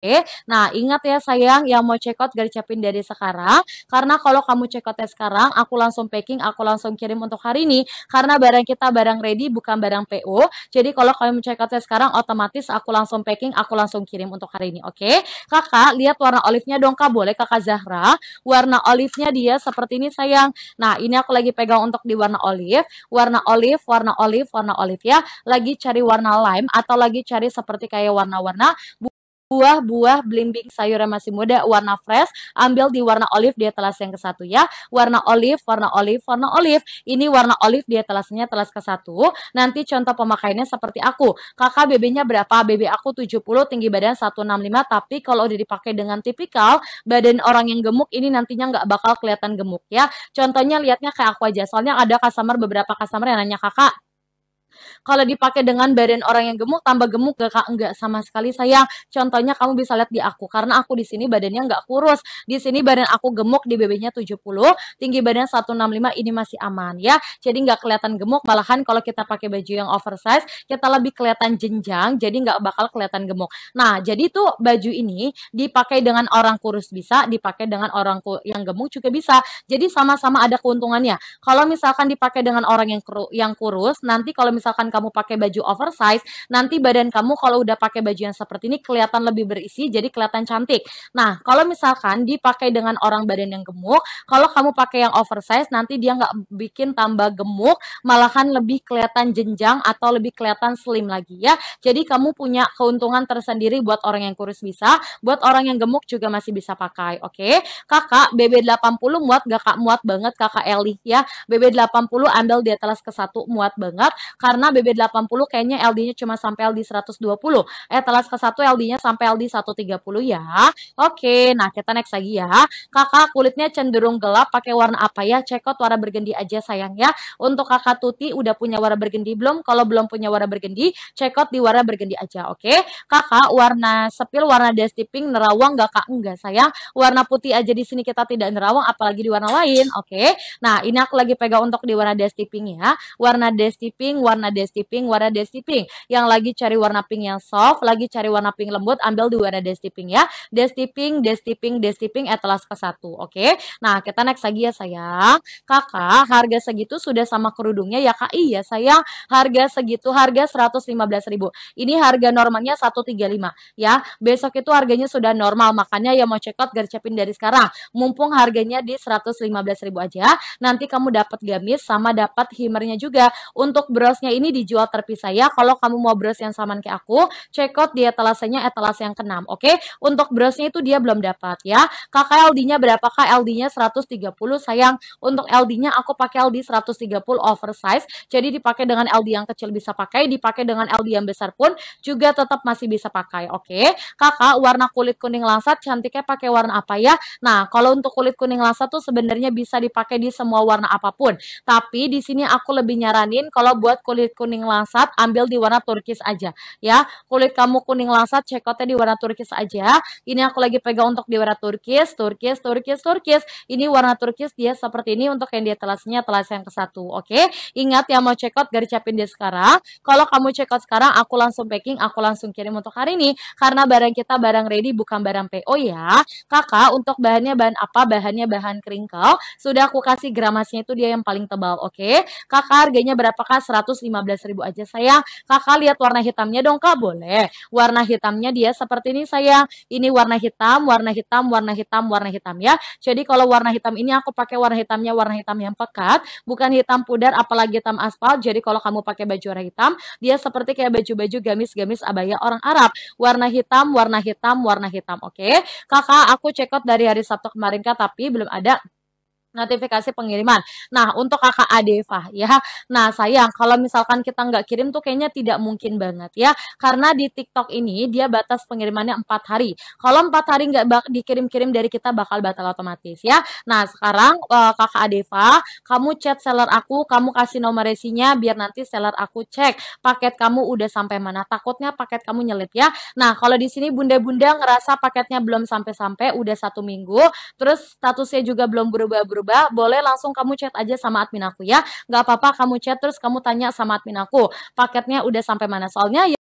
Oke, nah ingat ya sayang yang mau check out gak capin dari sekarang karena kalau kamu check out sekarang aku langsung packing, aku langsung kirim untuk hari ini karena barang kita barang ready bukan barang PO. Jadi kalau kamu check out sekarang otomatis aku langsung packing, aku langsung kirim untuk hari ini. Oke, kakak lihat warna olive-nya dong kak boleh kakak Zahra. Warna olive-nya dia seperti ini sayang. Nah ini aku lagi pegang untuk di warna olive, warna olive, warna olive, warna olive ya. Lagi cari warna lime atau lagi cari seperti kayak warna-warna buah-buah belimbing sayuran masih muda warna fresh ambil di warna olive di telas yang ke satu ya warna olive warna olive warna olive ini warna olive di telasnya telas ke satu nanti contoh pemakaiannya seperti aku kakak BB-nya berapa BB aku 70 tinggi badan 165 tapi kalau udah dipakai dengan tipikal badan orang yang gemuk ini nantinya nggak bakal kelihatan gemuk ya contohnya lihatnya kayak aku aja soalnya ada customer beberapa customer yang nanya kakak kalau dipakai dengan badan orang yang gemuk tambah gemuk gak kak? Enggak sama sekali sayang. Contohnya kamu bisa lihat di aku karena aku di sini badannya nggak kurus. Di sini badan aku gemuk di BB-nya 70, tinggi badan 165 ini masih aman ya. Jadi nggak kelihatan gemuk malahan kalau kita pakai baju yang oversize kita lebih kelihatan jenjang jadi nggak bakal kelihatan gemuk. Nah jadi tuh baju ini dipakai dengan orang kurus bisa, dipakai dengan orang yang gemuk juga bisa. Jadi sama-sama ada keuntungannya. Kalau misalkan dipakai dengan orang yang kurus nanti kalau misalkan kamu pakai baju oversize, nanti badan kamu kalau udah pakai baju yang seperti ini kelihatan lebih berisi, jadi kelihatan cantik. Nah, kalau misalkan dipakai dengan orang badan yang gemuk, kalau kamu pakai yang oversize, nanti dia nggak bikin tambah gemuk, malahan lebih kelihatan jenjang atau lebih kelihatan slim lagi ya. Jadi kamu punya keuntungan tersendiri buat orang yang kurus bisa, buat orang yang gemuk juga masih bisa pakai, oke? Okay? Kakak BB80 muat gak kak muat banget kakak Eli ya. BB80 andal di atas ke satu muat banget. Karena karena BB80 kayaknya LD-nya cuma sampai LD 120. eh telas ke-1 LD-nya sampai LD 130 ya. Oke, nah kita next lagi ya. Kakak kulitnya cenderung gelap pakai warna apa ya? Cekot warna bergendi aja sayang ya. Untuk kakak Tuti udah punya warna bergendi belum? Kalau belum punya warna bergendi, cekot di warna bergendi aja, oke? Kakak warna sepil, warna dusty pink nerawang gak kak? Enggak sayang. Warna putih aja di sini kita tidak nerawang apalagi di warna lain, oke? Nah, ini aku lagi pegang untuk di warna dusty pink ya. Warna dusty pink warna warna desi pink, warna desi pink. Yang lagi cari warna pink yang soft, lagi cari warna pink lembut, ambil di warna desi pink ya. Desi pink, desi pink, desi pink, etelas ke satu. Oke. Okay? Nah, kita next lagi ya sayang. Kakak, harga segitu sudah sama kerudungnya ya Kak? Iya sayang. Harga segitu, harga 115 ribu. Ini harga normalnya 135 ya. Besok itu harganya sudah normal, makanya yang mau check out gercepin dari sekarang. Mumpung harganya di 115 ribu aja. Nanti kamu dapat gamis sama dapat himernya juga. Untuk brosnya etalasenya ini dijual terpisah ya. Kalau kamu mau brush yang sama kayak aku, check out di etalasenya etalase yang keenam. Oke, okay? untuk brushnya itu dia belum dapat ya. Kakak LD-nya berapakah? LD-nya 130 sayang. Untuk LD-nya aku pakai LD 130 oversize. Jadi dipakai dengan LD yang kecil bisa pakai, dipakai dengan LD yang besar pun juga tetap masih bisa pakai. Oke, okay? kakak warna kulit kuning langsat cantiknya pakai warna apa ya? Nah, kalau untuk kulit kuning langsat tuh sebenarnya bisa dipakai di semua warna apapun. Tapi di sini aku lebih nyaranin kalau buat kulit kulit kuning langsat ambil di warna turkis aja ya. Kulit kamu kuning langsat cekotnya di warna turkis aja. Ini aku lagi pegang untuk di warna turkis, turkis, turkis, turkis. Ini warna turkis dia seperti ini untuk yang dia telasnya telas yang ke satu. Oke, ingat yang mau cekot capin dia sekarang. Kalau kamu cekot sekarang aku langsung packing, aku langsung kirim untuk hari ini karena barang kita barang ready bukan barang PO ya. Kakak untuk bahannya bahan apa? Bahannya bahan keringkau. Sudah aku kasih gramasnya itu dia yang paling tebal. Oke, okay? kakak harganya berapakah? 150 15.000 aja sayang. Kakak lihat warna hitamnya dong Kak, boleh. Warna hitamnya dia seperti ini sayang. Ini warna hitam, warna hitam, warna hitam, warna hitam ya. Jadi kalau warna hitam ini aku pakai warna hitamnya warna hitam yang pekat, bukan hitam pudar apalagi hitam aspal. Jadi kalau kamu pakai baju warna hitam, dia seperti kayak baju-baju gamis-gamis abaya orang Arab. Warna hitam, warna hitam, warna hitam, oke. Okay? Kakak aku cekot dari hari Sabtu kemarin Kak, tapi belum ada notifikasi pengiriman. Nah, untuk kakak Adeva ya. Nah, sayang kalau misalkan kita nggak kirim tuh kayaknya tidak mungkin banget ya. Karena di TikTok ini dia batas pengirimannya empat hari. Kalau empat hari nggak dikirim-kirim dari kita bakal batal otomatis ya. Nah, sekarang uh, kakak Adeva, kamu chat seller aku, kamu kasih nomor resinya biar nanti seller aku cek paket kamu udah sampai mana. Takutnya paket kamu nyelit ya. Nah, kalau di sini bunda-bunda ngerasa paketnya belum sampai-sampai udah satu minggu, terus statusnya juga belum berubah-berubah berubah, boleh langsung kamu chat aja sama admin aku ya. Nggak apa-apa kamu chat terus kamu tanya sama admin aku. Paketnya udah sampai mana soalnya ya